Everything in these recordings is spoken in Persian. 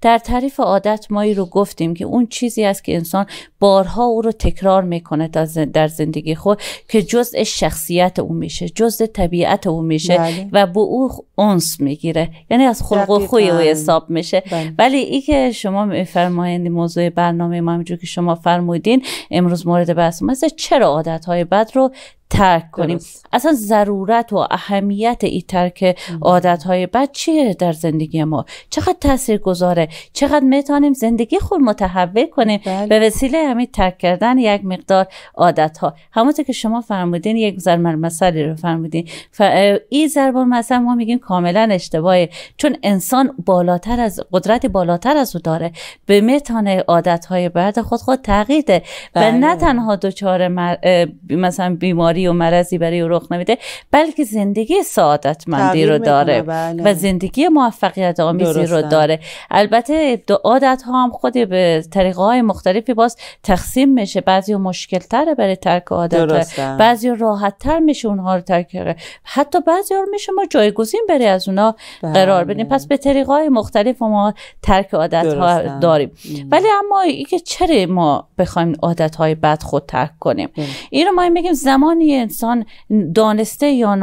در تعریف عادت مایی رو گفتیم که اون چیزی است که انسان بارها او رو تکرار میکنه در زندگی خود که جزء شخصیت او میشه جزء طبیعت او میشه بله. و با او انس میگیره یعنی از خلق و خوی او حساب میشه بله. ولی ای که شما میفرمایند موضوع برنامه ما که شما فرمودین امروز مورد بحث مثل چرا عادت های بد رو ترک کنیم درست. اصلا ضرورت و اهمیت این ترک های بد چیه در زندگی ما چقدر تاثیر گذاره چقدر میتونیم زندگی خود متحول کنیم بله. به وسیله همین ترک کردن یک مقدار ها همونطور که شما فرمودین یک ضرب مسئله رو فرمودین این ضرب مثلا ما میگیم کاملا اشتباهه چون انسان بالاتر از قدرت بالاتر از او داره به میتونه های بعد خود خود تغییر بله. و نه بله. تنها دچار مثلا بیماری بیماری و مرضی برای او رخ نمیده بلکه زندگی سعادتمندی رو داره بله. و زندگی موفقیت آمیزی رو داره البته عادت ها هم خود به طریقه های مختلفی باز تقسیم میشه بعضی مشکل تره برای ترک عادت بعضی راحت تر میشه اونها رو ترک کرده. حتی بعضی رو میشه ما جایگزین بری از اونا بله. قرار بدیم پس به طریقه های مختلف ما ترک عادت ها داریم ولی اما اینکه چرا ما بخوایم عادت های بد خود ترک کنیم بله. این رو ما میگیم زمانی انسان دانسته یا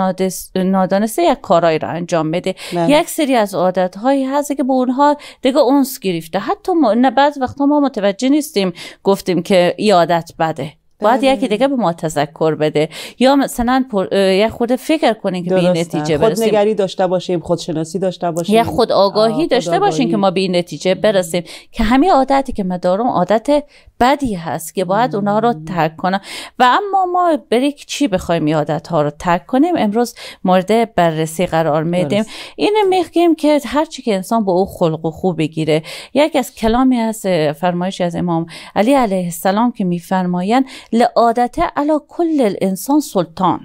نادانسته یک کارایی را انجام بده بله. یک سری از عادت هایی هست که به اونها دیگه اونس گرفته حتی ما بعض وقتا ما متوجه نیستیم گفتیم که یادت بده باید یکی بله. دیگه به ما تذکر بده یا مثلا یه خود فکر کنیم که به این نتیجه برسیم خودنگری داشته باشیم خودشناسی داشته باشیم یا خود آگاهی داشته خود باشیم که ما به این نتیجه برسیم که همه عادتی که ما دارم عادت بدی هست که باید اونها رو ترک کنم و اما ما برای چی بخوایم این ها رو ترک کنیم امروز مورد بررسی قرار میدیم اینو میگیم که هر که انسان با او خلق و خوب بگیره یکی از کلامی از فرمایش از امام علی علیه السلام که میفرمایند لقادته على كل الإنسان سلطان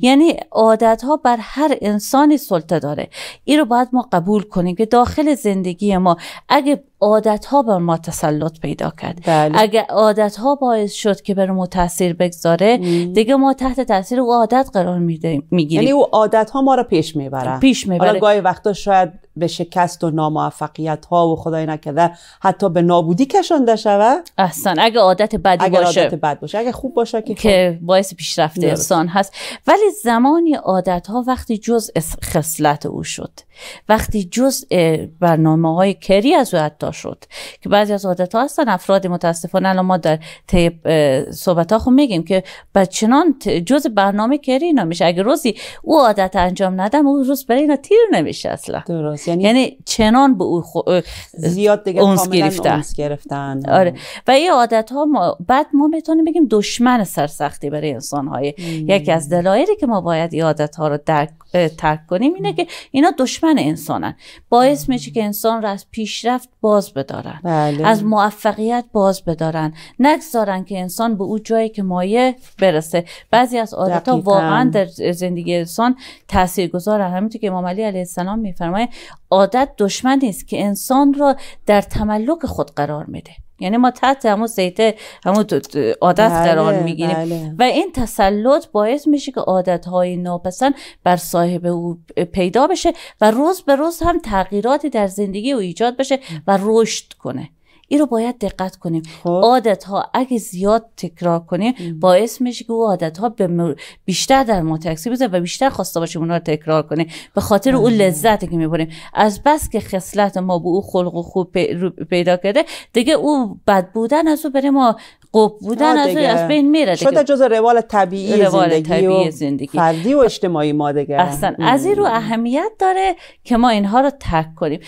یعنی عادت ها بر هر انسانی سلطه داره این رو باید ما قبول کنیم که داخل زندگی ما اگه عادت ها بر ما تسلط پیدا کرد بله. اگه عادت ها باعث شد که بر ما تاثیر بگذاره دیگه ما تحت تاثیر او عادت قرار میگیریم یعنی او عادت ها ما رو پیش میبره پیش میبره حالا گاهی وقتا شاید به شکست و ناموفقیت ها و خدای نکرده حتی به نابودی کشانده شود اصلا اگه عادت بدی اگه عادت بد باشه اگه خوب باشه که, که باعث پیشرفت انسان هست ولی زمانی ها وقتی جز خصلت او شد وقتی جز برنامه های کری از او حتی شد که بعضی از عادت ها هستن افراد متاسفانه الان ما در صحبت ها خود خب میگیم که بچنان جز برنامه کری نمیشه اگه روزی او عادت انجام ندم او روز برای اینا تیر نمیشه اصلا درست یعنی, یعنی چنان به او خو... زیاد دیگه اونس گرفتن. اونس گرفتن آره و این عادت ها ما... بعد ما میتونیم بگیم دشمن سرسختی برای انسان های یکی از دلایلی که ما باید این عادت ها رو در ترک کنیم اینه که اینا دشمن دشمن انسانن باعث میشه که انسان را از پیشرفت باز بدارن بله. از موفقیت باز بدارن نگذارن که انسان به او جایی که مایه برسه بعضی از عادت ها واقعا در زندگی انسان تاثیرگذار همینطور که امام علی علیه السلام میفرمایه عادت دشمن است که انسان را در تملک خود قرار میده یعنی ما تحت همون زیده همون عادت بله، قرار میگیریم بله. و این تسلط باعث میشه که عادتهای ناپسند بر صاحب او پیدا بشه و روز به روز هم تغییراتی در زندگی او ایجاد بشه و رشد کنه این رو باید دقت کنیم خب. عادت ها اگه زیاد تکرار کنیم ام. باعث میشه که او عادت ها به بیشتر در ما تاثیر و بیشتر خواسته باشیم اونها رو تکرار کنیم به خاطر او لذتی که میبریم از بس که خصلت ما به او خلق و خوب پیدا کرده دیگه او بد بودن از او بره ما قب بودن از, از بین میره شده جز روال طبیعی زندگی, و فردی و اجتماعی ما دیگه اصلا از این رو اهمیت داره که ما اینها رو ترک کنیم